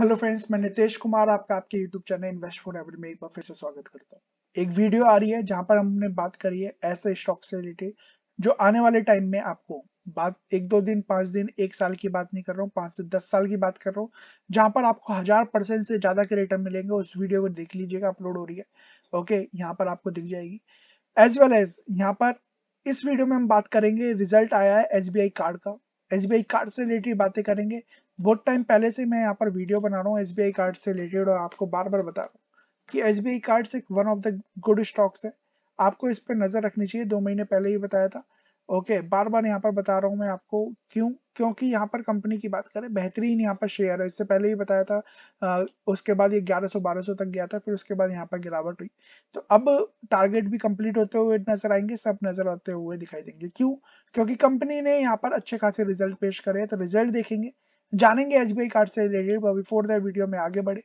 hello friends मैं नितेश कुमार आपका आपके YouTube channel invest for every में एक बार फिर से स्वागत करता हूँ एक वीडियो आ रही है जहां पर हमने बात करी है ऐसे स्टॉक से रिलेटेड जो आने वाले टाइम में आपको बात एक दो दिन पांच दिन एक साल की बात नहीं कर रहा हूँ पांच से दस साल की बात कर रहा हूँ जहां पर आपको हजार परसेंट से ज्यादा के रिटर्न मिलेंगे उस वीडियो को देख लीजिएगा अपलोड हो रही है ओके यहाँ पर आपको दिख जाएगी एज वेल एज यहाँ पर इस वीडियो में हम बात करेंगे रिजल्ट आया है एस कार्ड का एस कार्ड से रिलेटेड बातें करेंगे बहुत टाइम पहले से मैं यहाँ पर वीडियो बना रहा हूँ एस कार्ड से रिलेटेड और आपको बार बार बता रहा हूँ कि एस कार्ड एक one of the good stocks है आपको इस पर नज़र रखनी चाहिए दो महीने पहले ही बताया था ओके बार बार यहाँ पर बता रहा हूँ मैं आपको क्यों क्योंकि यहाँ पर कंपनी की बात करें बेहतरीन यहाँ पर शेयर है इससे पहले ही बताया था आ, उसके बाद ये 1100 1200 तक गया था फिर उसके बाद यहाँ पर गिरावट हुई तो अब टारगेट भी कंप्लीट होते हुए नजर आएंगे सब नजर आते हुए दिखाई देंगे क्यों क्योंकि कंपनी ने यहाँ पर अच्छे खासे रिजल्ट पेश करे तो रिजल्ट देखेंगे जानेंगे एस बी कार्ड से रिलेटेड बिफोर दैट वीडियो में आगे बढ़े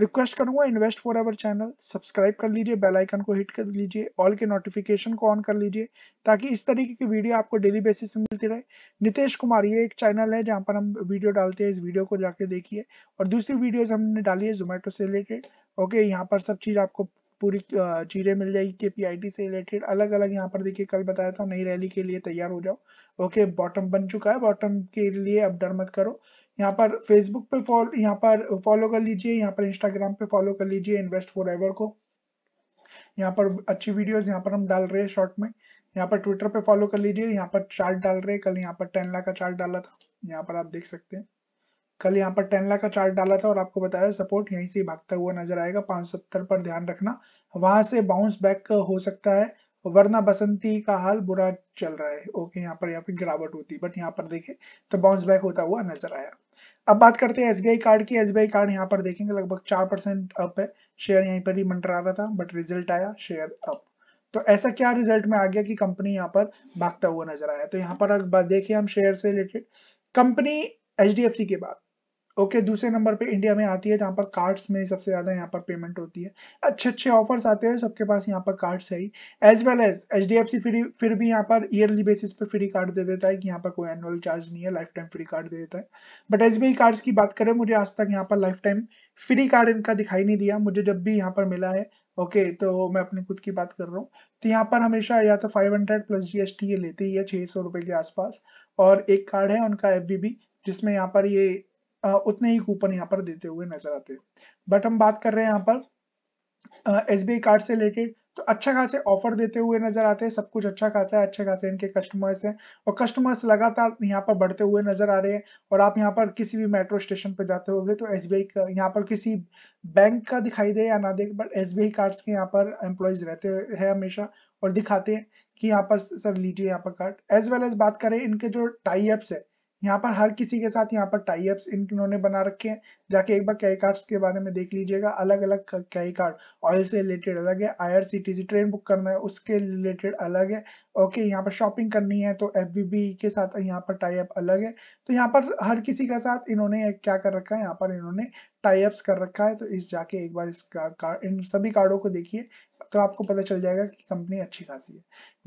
रिक्वेस्ट करूंगा invest for ever channel subscribe कर लीजिए बेल आइकन को हिट कर लीजिए ऑल के नोटिफिकेशन को ऑन कर लीजिए ताकि इस तरीके की वीडियो आपको डेली बेसिस में मिलती रहे नितेश कुमार ये एक चैनल है जहाँ पर हम वीडियो डालते हैं इस वीडियो को जाके देखिए और दूसरी वीडियोज हमने डाली है जोमेटो से रिलेटेड ओके यहाँ पर सब चीज़ आपको पूरी चीज़ें मिल जाएगी के पी से रिलेटेड अलग अलग यहाँ पर देखिए कल बताया था नई रैली के लिए तैयार हो जाओ ओके बॉटम बन चुका है बॉटम के लिए अब डर मत करो यहाँ पर फेसबुक पे फॉलो यहाँ पर फॉलो कर लीजिए यहाँ पर इंस्टाग्राम पे फॉलो कर लीजिए इन्वेस्ट फॉर एवर को यहाँ पर अच्छी वीडियोस यहाँ पर हम डाल रहे हैं शॉर्ट में यहाँ पर ट्विटर पे फॉलो कर लीजिए यहाँ पर चार्ट डाल रहे हैं कल यहाँ पर टेन लाख का चार्ट डाला था यहाँ पर आप देख सकते हैं कल यहाँ पर टेन लाख का चार्ट डाला था और आपको बताया सपोर्ट यहीं से भागता हुआ नजर आएगा पाँच पर ध्यान रखना वहां से बाउंस बैक हो सकता है वरना बसंती का हाल बुरा चल रहा है ओके यहाँ पर यहाँ पर गिरावट होती बट यहाँ पर देखे तो बाउंस बैक होता हुआ नजर आया अब बात करते हैं एसबीआई कार्ड की एसबीआई कार्ड यहाँ पर देखेंगे लगभग चार परसेंट अप है शेयर यहीं पर ही मंडरा रहा था बट रिजल्ट आया शेयर अप तो ऐसा क्या रिजल्ट में आ गया कि कंपनी यहाँ पर भागता हुआ नजर आया तो यहाँ पर देखिए हम शेयर से रिलेटेड कंपनी एच के बाद ओके okay, दूसरे नंबर पे इंडिया में आती है जहाँ पर कार्ड्स में सबसे ज़्यादा यहाँ पर पेमेंट होती है अच्छे अच्छे ऑफर्स आते हैं सबके पास यहाँ पर कार्ड्स है ही as well as H D F C free फिर भी यहाँ पर ईयरली बेसिस पे फ्री कार्ड दे देता है कि यहाँ पर कोई एनुअल चार्ज नहीं है लाइफ टाइम फ्री कार्ड दे देता है बट एस बी कार्ड्स की बात करें मुझे आज तक यहाँ पर लाइफ टाइम फ्री कार्ड इनका दिखाई नहीं दिया मुझे जब भी यहाँ पर मिला है ओके okay, तो मैं अपनी खुद की बात कर रहा हूँ तो यहाँ पर हमेशा या तो 500 प्लस जीएसटी ये लेती ही है छह सौ के आसपास और एक कार्ड है उनका एफ जिसमें यहाँ पर ये उतने ही कूपन यहाँ पर देते हुए नजर आते हैं बट हम बात कर रहे हैं यहाँ पर एस बी कार्ड से रिलेटेड तो अच्छा खासे ऑफर देते हुए नजर आते हैं सब कुछ अच्छा खासा है अच्छे खासे इनके कस्टमर्स हैं और कस्टमर्स लगातार यहाँ पर बढ़ते हुए नजर आ रहे हैं और आप यहाँ पर किसी भी मेट्रो स्टेशन पर जाते होगे तो एस बी यहाँ पर किसी बैंक का दिखाई दे या ना दे बट एस बी कार्ड्स के यहाँ पर एम्प्लॉयज रहते हैं हमेशा और दिखाते हैं कि यहाँ पर सर लीजिए यहाँ पर कार्ड एज वेल एज बात करें इनके जो टाई एप्स है यहाँ पर हर किसी के साथ यहाँ पर टाइप्स इन्होंने बना रखे हैं जाके एक बार कई कार्ड्स के बारे में देख लीजिएगा अलग अलग कई कार्ड ऑयल से रिलेटेड अलग है आईआरसीटीसी ट्रेन बुक करना है उसके रिलेटेड अलग है ओके यहाँ पर शॉपिंग करनी है तो एफ के साथ यहाँ पर टाइप अलग है तो यहाँ पर हर किसी के साथ इन्होंने क्या कर रखा है यहाँ पर इन्होंने टाइप्स कर रखा है तो इस जाके एक बार इस कार, इन सभी कार्डों को देखिए तो आपको पता चल जाएगा कि कंपनी अच्छी खासी है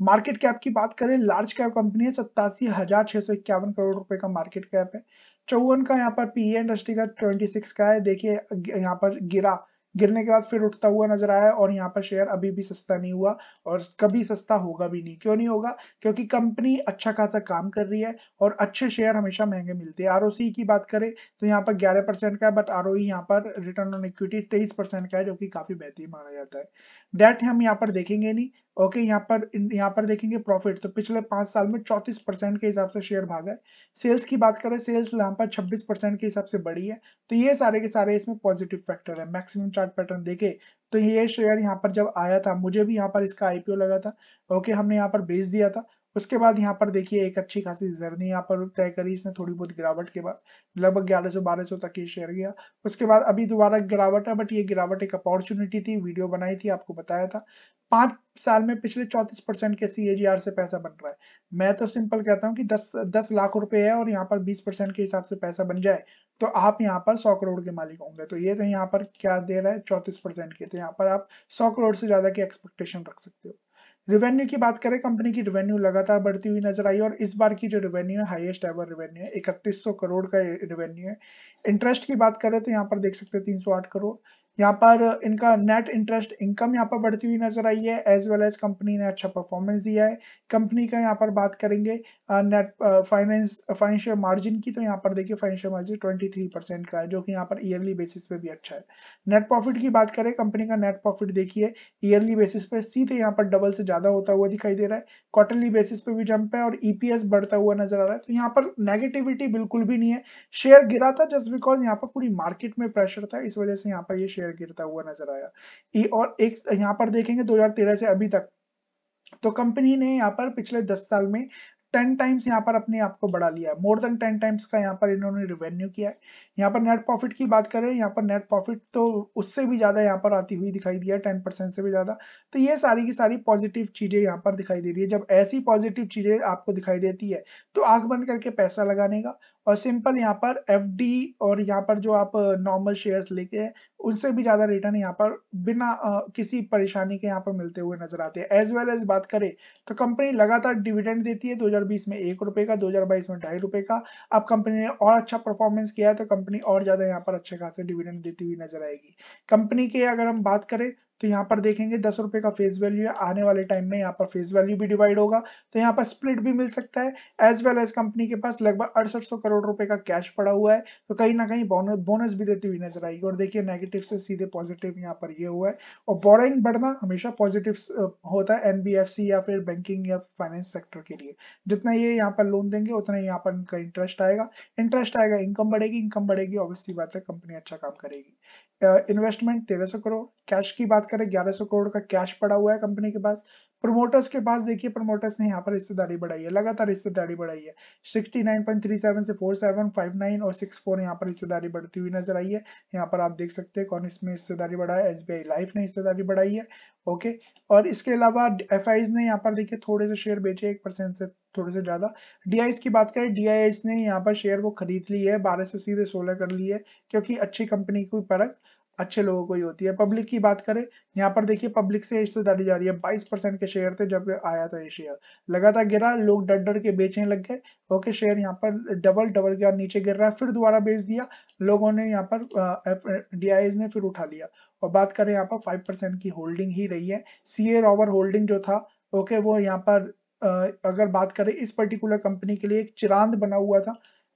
मार्केट कैप की बात करें लार्ज कैप कंपनी है सत्तासी हजार छह सौ इक्यावन करोड़ रुपए का मार्केट कैप है चौवन का यहाँ पर पीए इंडस्ट्री का ट्वेंटी सिक्स का है देखिए यहाँ पर गिरा गिरने के बाद फिर उठता हुआ नजर आया और यहाँ पर शेयर अभी भी सस्ता नहीं हुआ और कभी सस्ता होगा भी नहीं क्यों नहीं होगा क्योंकि कंपनी अच्छा खासा काम कर रही है और अच्छे शेयर हमेशा महंगे मिलते हैं आर की बात करें तो यहाँ पर ग्यारह परसेंट का है बट आर ओ यहाँ पर रिटर्न ऑन इक्विटी तेईस परसेंट का है जो कि काफी बेहतरीन माना जाता है डेट हम यहाँ पर देखेंगे नहीं ओके यहाँ पर यहाँ पर देखेंगे प्रॉफिट तो पिछले पांच साल में 34 परसेंट के हिसाब से शेयर भागा है सेल्स की बात करें सेल्स यहाँ पर 26 परसेंट के हिसाब से बढ़ी है तो ये सारे के सारे इसमें पॉजिटिव फैक्टर है मैक्सिमम चार्ट पैटर्न देखे तो ये शेयर यहाँ पर जब आया था मुझे भी यहाँ पर इसका आईपीओ लगा था ओके हमने यहाँ पर बेच दिया था उसके बाद यहाँ पर देखिए एक अच्छी खासी जर्नी यहाँ पर तय करी इसने थोड़ी बहुत गिरावट के बाद लगभग 1100 1200 तक ये शेयर गया उसके बाद अभी दोबारा गिरावट है बट ये गिरावट एक अपॉर्चुनिटी थी वीडियो बनाई थी आपको बताया था पांच साल में पिछले 34 परसेंट के सीएजीआर से पैसा बन रहा है मैं तो सिंपल कहता हूँ कि दस दस लाख रुपए है और यहाँ पर बीस परसेंट के हिसाब से पैसा बन जाए तो आप यहाँ पर सौ करोड़ के मालिक होंगे तो ये तो यहाँ पर क्या दे रहा है चौतीस परसेंट के तो यहाँ पर आप सौ करोड़ से ज्यादा की एक्सपेक्टेशन रख सकते हो रिवेन्यू की बात करें कंपनी की रिवेन्यू लगातार बढ़ती हुई नजर आई और इस बार की जो रिवेन्यू है हाईएस्ट एवर रिवेन्यू है इकतीस करोड़ का रिवेन्यू है इंटरेस्ट की बात करें तो यहाँ पर देख सकते हैं 308 करोड़ यहाँ पर इनका नेट इंटरेस्ट इनकम यहाँ पर बढ़ती हुई नजर आई है एज वेल एज कंपनी ने अच्छा परफॉर्मेंस दिया है कंपनी का यहाँ पर बात करेंगे नेट फाइनेंस फाइनेंशियल मार्जिन की तो यहाँ पर देखिए फाइनेंशियल मार्जिन 23 परसेंट का है जो कि यहाँ पर ईयरली बेसिस पे भी अच्छा है नेट प्रॉफिट की बात करें कंपनी का नेट प्रॉफिट देखिए ईयरली बेसिस पे सीधे यहाँ पर डबल से ज्यादा होता हुआ दिखाई दे रहा है क्वार्टरली बेसिस पे भी जंप है और ईपीएस बढ़ता हुआ नजर आ रहा है तो यहाँ पर नेगेटिविटी बिल्कुल भी नहीं है शेयर गिरा था जस्ट बिकॉज यहाँ पर पूरी मार्केट में प्रेशर था इस वजह से यहाँ पर ये शेयर शेयर गिरता हुआ नजर आया और एक यहाँ पर देखेंगे 2013 से अभी तक तो कंपनी ने यहाँ पर पिछले 10 साल में 10 टाइम्स यहाँ पर अपने आप को बढ़ा लिया है मोर देन 10 टाइम्स का यहाँ पर इन्होंने रिवेन्यू किया है यहाँ पर नेट प्रॉफिट की बात करें यहाँ पर नेट प्रॉफिट तो उससे भी ज्यादा यहाँ पर आती हुई दिखाई दिया टेन परसेंट से भी ज्यादा तो ये सारी की सारी पॉजिटिव चीजें यहाँ पर दिखाई दे रही है जब ऐसी पॉजिटिव चीजें आपको दिखाई देती है तो आंख बंद करके पैसा लगाने का और सिंपल यहाँ पर एफ और यहाँ पर जो आप नॉर्मल शेयर्स लेते हैं उनसे भी ज्यादा रिटर्न यहाँ पर बिना आ, किसी परेशानी के यहाँ पर मिलते हुए नजर आते हैं एज वेल एज बात करें तो कंपनी लगातार डिविडेंड देती है 2020 में एक रुपए का 2022 में ढाई रुपए का अब कंपनी ने और अच्छा परफॉर्मेंस किया है तो कंपनी और ज्यादा यहाँ पर अच्छे खासे डिविडेंड देती हुई नजर आएगी कंपनी के अगर हम बात करें तो यहाँ पर देखेंगे दस रुपए का फेस वैल्यू है आने वाले टाइम में यहाँ पर फेस वैल्यू भी डिवाइड होगा तो यहाँ पर स्प्लिट भी मिल सकता है एज वेल एज कंपनी के पास लगभग अड़सठ सौ करोड़ रुपए का कैश पड़ा हुआ है तो कहीं ना कहीं बोनस बोनस भी देती हुई नजर आएगी और देखिए नेगेटिव से सीधे पॉजिटिव यहाँ पर ये हुआ है और बोरिंग बढ़ना हमेशा पॉजिटिव होता है एनबीएफसी या फिर बैंकिंग या फाइनेंस सेक्टर के लिए जितना ये यहाँ पर लोन देंगे उतना यहाँ पर इनका इंटरेस्ट आएगा इंटरेस्ट आएगा इनकम बढ़ेगी इनकम बढ़ेगी ऑब्वियसली बात है कंपनी अच्छा काम करेगी इन्वेस्टमेंट तेरह सौ करोड़ कैश की बात करें ग्यारह सौ करोड़ का कैश पड़ा हुआ है कंपनी के पास प्रमोटर्स के पास देखिए प्रमोटर्स ने यहाँ पर हिस्सेदारी बढ़ाई है लगातार हिस्सेदारी बढ़ाई है 69.37 से 4759 और 64 फोर यहाँ पर हिस्सेदारी बढ़ती हुई नजर आई है यहाँ पर आप देख सकते हैं कौन इसमें हिस्सेदारी बढ़ाया एस लाइफ ने हिस्सेदारी बढ़ाई है ओके और इसके अलावा एफ ने यहाँ पर देखिए थोड़े से शेयर बेचे एक से थोड़े से ज्यादा डी की बात करें डी ने यहाँ पर शेयर वो खरीद ली है बारह से सीधे सोलह कर ली है क्योंकि अच्छी कंपनी की परख अच्छे लोगों को ही होती है पब्लिक की बात करें यहाँ पर देखिए पब्लिक से हिस्सेदारी जा रही है बाईस परसेंट के शेयर थे जब आया था ये शेयर लगातार गिरा लोग डर डर के बेचने लग गए ओके शेयर यहाँ पर डबल डबल के नीचे गिर रहा है फिर दोबारा बेच दिया लोगों ने यहाँ पर डी ने फिर उठा लिया और बात करें यहाँ पर फाइव की होल्डिंग ही रही है सी ए होल्डिंग जो था ओके वो यहाँ पर अगर बात करें इस पर्टिकुलर कंपनी के लिए एक चिरांद बना हुआ था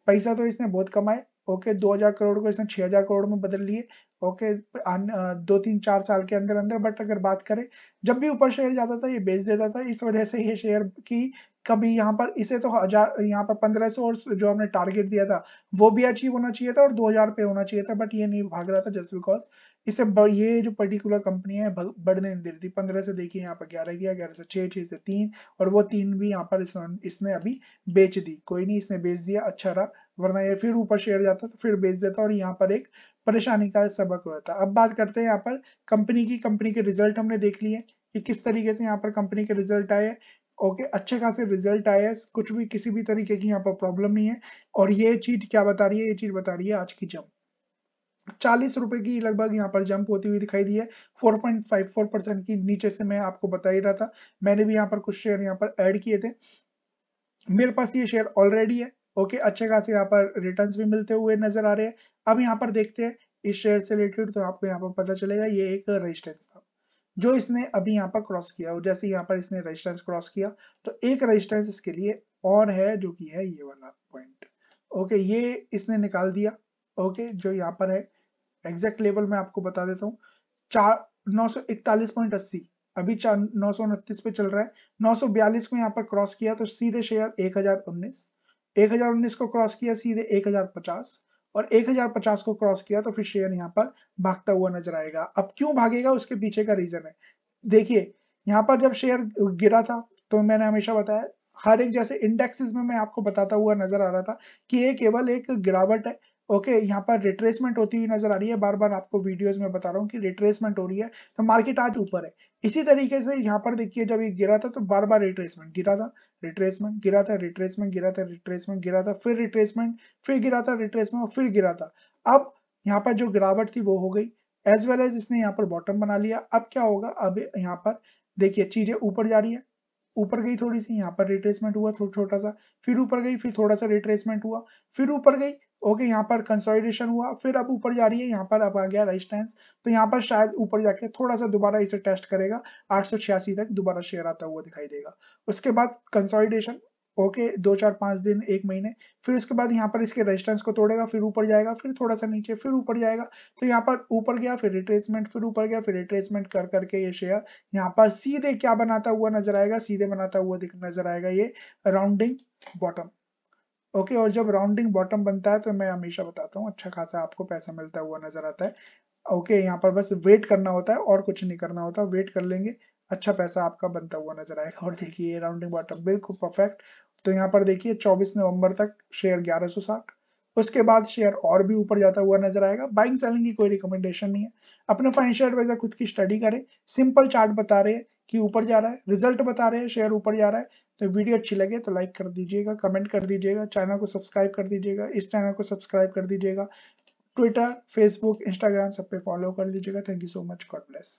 पैसा तो इसने बहुत कमाए ओके okay, 2000 करोड़ को इसने 6000 करोड़ में बदल लिए ओके uh, दो तीन चार साल के अंदर अंदर बट अगर बात करें जब भी ऊपर शेयर जाता था ये बेच देता था इस वजह से ये शेयर की कभी यहाँ पर इसे तो हजार यहाँ पर पंद्रह सौ और जो हमने टारगेट दिया था वो भी अचीव होना चाहिए था और दो हजार पे होना चाहिए था बट ये नहीं भाग रहा था जस्ट बिकॉज इसे ये जो पर्टिकुलर कंपनी है बढ़ने नहीं दे रही थी पंद्रह से देखिए यहाँ पर ग्यारह गया ग्यारह से छह छह से तीन और वो तीन भी यहाँ पर इसने अभी बेच दी कोई नहीं इसने बेच दिया अच्छा रहा वरना ये फिर ऊपर शेयर जाता तो फिर बेच देता और यहाँ पर एक परेशानी का सबक हुआ था अब बात करते हैं यहाँ पर कंपनी की कंपनी के रिजल्ट हमने देख लिए कि किस तरीके से यहाँ पर कंपनी के रिजल्ट आए ओके अच्छे खासे रिजल्ट आए कुछ भी किसी भी तरीके की यहाँ पर प्रॉब्लम नहीं है और ये चीज क्या बता रही है ये चीज बता रही है आज की जंप चालीस रुपए की लगभग यहाँ पर जंप होती हुई दिखाई दी है 4.54 परसेंट की नीचे से मैं आपको बता ही रहा था मैंने भी यहाँ पर कुछ शेयर यहाँ पर ऐड किए थे मेरे पास ये शेयर ऑलरेडी है ओके अच्छे खासे यहाँ पर रिटर्न्स भी मिलते हुए नजर आ रहे हैं अब यहाँ पर देखते हैं इस शेयर से रिलेटेड तो आपको यहाँ पर पता चलेगा ये एक रेजिस्टेंस था जो इसने अभी यहाँ पर क्रॉस किया और जैसे यहाँ पर इसने रेजिस्टेंस क्रॉस किया तो एक रेजिस्टेंस इसके लिए और है जो कि है ये वाला पॉइंट ओके ये इसने निकाल दिया ओके जो यहाँ पर है एग्जैक्ट लेवल मैं आपको बता देता हूँ चार नौ अभी चार नौ पे चल रहा है नौ को यहाँ पर क्रॉस किया तो सीधे शेयर एक एक हजार उन्नीस को क्रॉस किया सीधे एक हजार पचास और 1050 को क्रॉस किया तो फिर शेयर यहाँ पर भागता हुआ नजर आएगा अब क्यों भागेगा उसके पीछे का रीजन है देखिए यहाँ पर जब शेयर गिरा था तो मैंने हमेशा बताया हर एक जैसे इंडेक्सेस में मैं आपको बताता हुआ नजर आ रहा था कि ये केवल एक गिरावट है ओके okay, यहाँ पर रिट्रेसमेंट होती हुई नजर आ रही है बार बार आपको वीडियोस में बता रहा हूँ कि रिट्रेसमेंट हो रही है तो मार्केट आज ऊपर है इसी तरीके से यहाँ पर देखिए जब ये गिरा था तो बार बार रिट्रेसमेंट गिरा था रिट्रेसमेंट गिरा था रिट्रेसमेंट गिरा था रिट्रेसमेंट गिरा था फिर रिट्रेसमेंट फिर गिरा था रिट्रेसमेंट और फिर गिरा था अब यहाँ पर जो गिरावट थी वो हो गई एज वेल एज इसने यहाँ पर बॉटम बना लिया अब क्या होगा अब यहाँ पर देखिए चीजें ऊपर जा रही है ऊपर गई थोड़ी सी यहाँ पर रिट्रेसमेंट हुआ छोटा सा फिर ऊपर गई फिर थोड़ा सा रिट्रेसमेंट हुआ फिर ऊपर गई ओके यहाँ पर कंसोलिडेशन हुआ फिर अब ऊपर जा रही है यहाँ पर अब आ गया रेजिस्टेंस तो यहाँ पर शायद ऊपर जाके थोड़ा सा दोबारा इसे टेस्ट करेगा आठ तक दोबारा शेयर आता हुआ दिखाई देगा उसके बाद कंसोलिडेशन ओके okay, दो चार पांच दिन एक महीने फिर उसके बाद यहाँ पर इसके रेजिस्टेंस को तोड़ेगा फिर ऊपर जाएगा फिर थोड़ा सा नीचे फिर ऊपर जाएगा तो यहाँ पर ऊपर गया फिर रिट्रेसमेंट फिर ऊपर गया फिर रिट्रेसमेंट कर करके ये शेयर यहाँ पर सीधे क्या बनाता हुआ नजर आएगा सीधे बनाता हुआ नजर आएगा ये राउंडिंग बॉटम ओके और जब राउंडिंग बॉटम बनता है तो मैं हमेशा बताता हूँ अच्छा खासा आपको पैसा मिलता हुआ नजर आता है ओके यहाँ पर बस वेट करना होता है और कुछ नहीं करना होता वेट कर लेंगे अच्छा पैसा आपका बनता हुआ नजर आएगा और देखिए राउंडिंग बॉटम बिल्कुल परफेक्ट तो यहाँ पर देखिए 24 नवंबर तक शेयर 1160 उसके बाद शेयर और भी ऊपर जाता हुआ नजर आएगा बाइंग सेलिंग की कोई रिकमेंडेशन नहीं है अपना फाइनेंशियल एडवाइजर खुद की स्टडी करें सिंपल चार्ट बता रहे हैं कि ऊपर जा रहा है रिजल्ट बता रहे हैं शेयर ऊपर जा रहा है तो वीडियो अच्छी लगे तो लाइक कर दीजिएगा कमेंट कर दीजिएगा चैनल को सब्सक्राइब कर दीजिएगा इस चैनल को सब्सक्राइब कर दीजिएगा ट्विटर फेसबुक इंस्टाग्राम सब पे फॉलो कर लीजिएगा thank you so much God bless